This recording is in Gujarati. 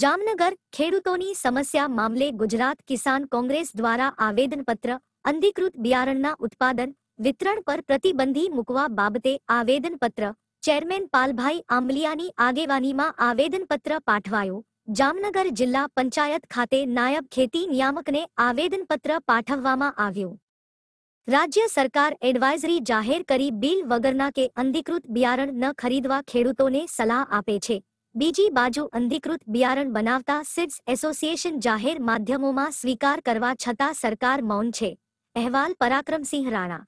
જામનગર ખેડૂતોની સમસ્યા મામલે ગુજરાત કિસાન કોંગ્રેસ દ્વારા આવેદનપત્ર અંધિકૃત બિયારણના ઉત્પાદન વિતરણ પર પ્રતિબંધી મૂકવા બાબતે આવેદનપત્ર ચેરમેન પાલભાઈ આંબલિયાની આગેવાનીમાં આવેદનપત્ર પાઠવાયો જામનગર જિલ્લા પંચાયત ખાતે નાયબ ખેતી નિયામકને આવેદનપત્ર પાઠવવામાં આવ્યું રાજ્ય સરકાર એડવાઇઝરી જાહેર કરી બિલ વગરના કે અંધિકૃત બિયારણ ન ખરીદવા ખેડૂતોને સલાહ આપે છે બીજી બાજુ અંધિકૃત બિયારણ બનાવતા સીડ્સ એસોસિએશન જાહેર માધ્યમોમાં સ્વીકાર કરવા છતાં સરકાર મૌન છે અહેવાલ પરાક્રમસિંહ રાણા